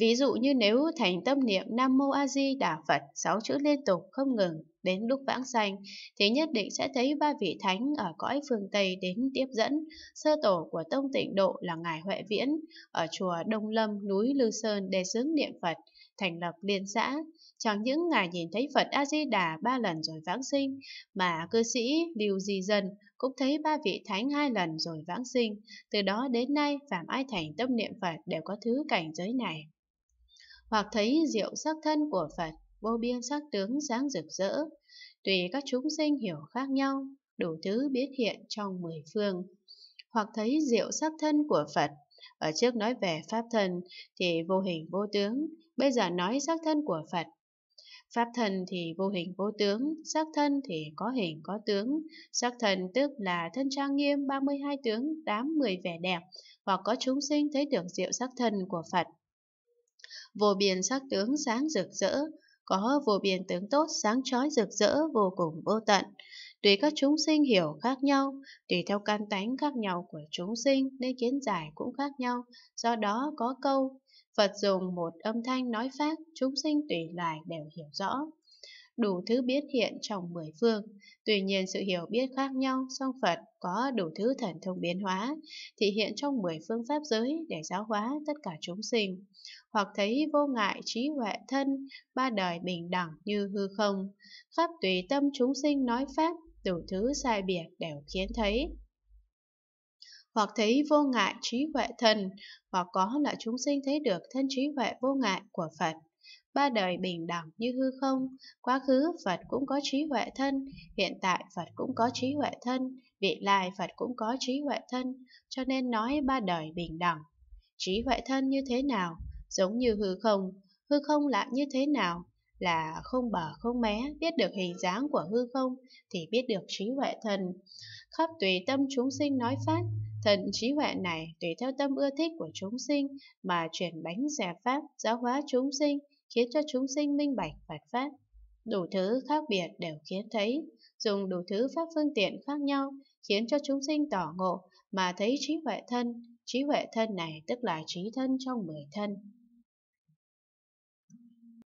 Ví dụ như nếu thành tâm niệm Nam Mô A Di Đà Phật sáu chữ liên tục không ngừng đến lúc vãng sanh thì nhất định sẽ thấy ba vị thánh ở cõi phương Tây đến tiếp dẫn. Sơ tổ của Tông Tịnh Độ là Ngài Huệ Viễn ở chùa Đông Lâm, núi Lư Sơn đề xướng niệm Phật, thành lập liên xã. Chẳng những Ngài nhìn thấy Phật A-di-đà ba lần rồi vãng sinh, mà cư sĩ lưu Di Dân cũng thấy ba vị thánh hai lần rồi vãng sinh. Từ đó đến nay, phạm ai thành tâm niệm Phật đều có thứ cảnh giới này hoặc thấy diệu sắc thân của Phật, vô biên sắc tướng sáng rực rỡ, tùy các chúng sinh hiểu khác nhau, đủ thứ biết hiện trong mười phương. Hoặc thấy diệu sắc thân của Phật, ở trước nói về Pháp thân thì vô hình vô tướng, bây giờ nói sắc thân của Phật. Pháp thân thì vô hình vô tướng, sắc thân thì có hình có tướng, sắc thân tức là thân trang nghiêm 32 tướng 8-10 vẻ đẹp, hoặc có chúng sinh thấy được diệu sắc thân của Phật vô biên sắc tướng sáng rực rỡ, có vô biên tướng tốt sáng chói rực rỡ vô cùng vô tận. Tùy các chúng sinh hiểu khác nhau, tùy theo căn tánh khác nhau của chúng sinh nên kiến giải cũng khác nhau, do đó có câu Phật dùng một âm thanh nói pháp, chúng sinh tùy loài đều hiểu rõ đủ thứ biến hiện trong mười phương. Tuy nhiên sự hiểu biết khác nhau, song Phật có đủ thứ thần thông biến hóa, thị hiện trong mười phương pháp giới để giáo hóa tất cả chúng sinh. Hoặc thấy vô ngại trí huệ thân, ba đời bình đẳng như hư không. Khắp tùy tâm chúng sinh nói pháp, đủ thứ sai biệt đều khiến thấy hoặc thấy vô ngại trí huệ thân hoặc có là chúng sinh thấy được thân trí huệ vô ngại của Phật, Ba đời bình đẳng như hư không, quá khứ Phật cũng có trí huệ thân, hiện tại Phật cũng có trí huệ thân, vị lai Phật cũng có trí huệ thân, cho nên nói ba đời bình đẳng. Trí huệ thân như thế nào? Giống như hư không, hư không lại như thế nào? Là không bờ không mé, biết được hình dáng của hư không thì biết được trí huệ thân. Khắp tùy tâm chúng sinh nói pháp, Thần trí huệ này tùy theo tâm ưa thích của chúng sinh mà chuyển bánh rẻ pháp, giáo hóa chúng sinh, khiến cho chúng sinh minh bạch bạch phát. Đủ thứ khác biệt đều khiến thấy, dùng đủ thứ pháp phương tiện khác nhau, khiến cho chúng sinh tỏ ngộ mà thấy trí huệ thân, trí huệ thân này tức là trí thân trong mười thân.